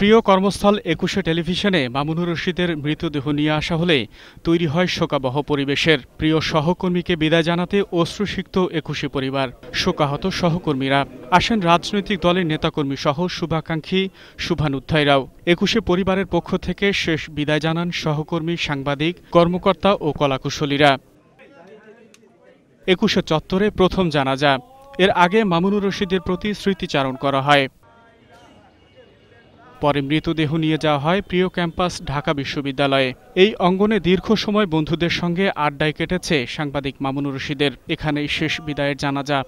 প্রিয় কর্মস্থল একুশে টেলিভিশনে মামুনুর রশিদের মৃতদেহ নিয়ে আসা হলে তৈরি হয় শোকাবহ পরিবেশের প্রিয় সহকর্মীকে বিদায় জানাতে অশ্রুসিক্ত একুশে পরিবার শোকাহত সহকর্মীরা আসেন রাজনৈতিক দলের নেতাকর্মী সহ শুভাকাঙ্ক্ষী শুভানুধ্যায়রাও একুশে পরিবারের পক্ষ থেকে শেষ বিদায় জানান সহকর্মী সাংবাদিক কর্মকর্তা ও কলাকুশলীরা একুশে চত্বরে প্রথম জানাজা এর আগে মামুনুর রশিদের প্রতি স্মৃতিচারণ করা হয় পরে মৃতদেহ নিয়ে যাওয়া হয় প্রিয় ক্যাম্পাস ঢাকা বিশ্ববিদ্যালয়ে এই অঙ্গনে দীর্ঘ সময় বন্ধুদের সঙ্গে আড্ডায় কেটেছে সাংবাদিক মামুনুর রশিদের এখানেই শেষ বিদায়ের জানাজা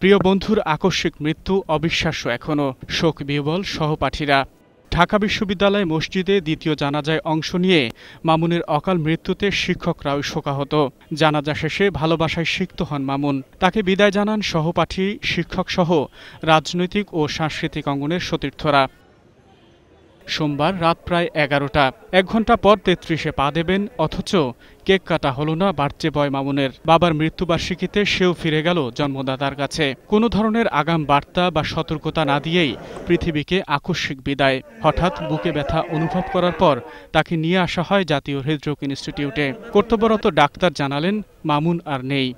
প্রিয় বন্ধুর আকস্মিক মৃত্যু অবিশ্বাস্য এখনও শোক বিহবল সহপাঠীরা ঢাকা বিশ্ববিদ্যালয় মসজিদে দ্বিতীয় জানাজায় অংশ নিয়ে মামুনের অকাল মৃত্যুতে শিক্ষকরাও শোকাহত জানাজা শেষে ভালোবাসায় সিক্ত হন মামুন তাকে বিদায় জানান সহপাঠী শিক্ষকসহ রাজনৈতিক ও সাংস্কৃতিক অঙ্গনের সতীর্থরা সোমবার রাত প্রায় এগারোটা এক ঘন্টা পর তেত্রিশে পা দেবেন অথচ কেক কাটা হল না বাড়ছে বয় মামুনের বাবার মৃত্যুবার্ষিকীতে সেও ফিরে গেল জন্মদাতার কাছে কোনো ধরনের আগাম বার্তা বা সতর্কতা না দিয়েই পৃথিবীকে আকস্মিক বিদায় হঠাৎ বুকে ব্যথা অনুভব করার পর তাকে নিয়ে আসা হয় জাতীয় হৃদরোগ ইনস্টিটিউটে কর্তব্যরত ডাক্তার জানালেন মামুন আর নেই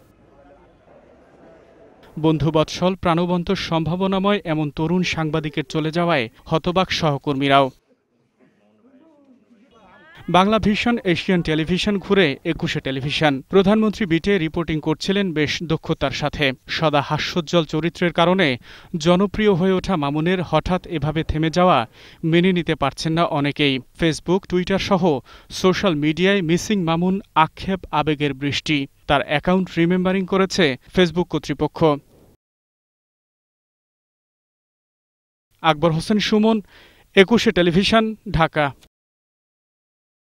বন্ধুবৎসল প্রাণবন্ত সম্ভাবনাময় এমন তরুণ সাংবাদিকের চলে যাওয়ায় হতবাক সহকর্মীরাও বাংলা ভিশন এশিয়ান টেলিভিশন ঘুরে একুশে টেলিভিশন প্রধানমন্ত্রী বিটে রিপোর্টিং করছিলেন বেশ দক্ষতার সাথে সদা হাস্যোজ্জ্বল চরিত্রের কারণে জনপ্রিয় হয়ে ওঠা মামুনের হঠাৎ এভাবে থেমে যাওয়া মেনে নিতে পারছেন না অনেকেই ফেসবুক টুইটার সহ সোশ্যাল মিডিয়ায় মিসিং মামুন আক্ষেপ আবেগের বৃষ্টি তার অ্যাকাউন্ট রিমেম্বারিং করেছে ফেসবুক কর্তৃপক্ষ আকবর হোসেন সুমন একুশে টেলিভিশন ঢাকা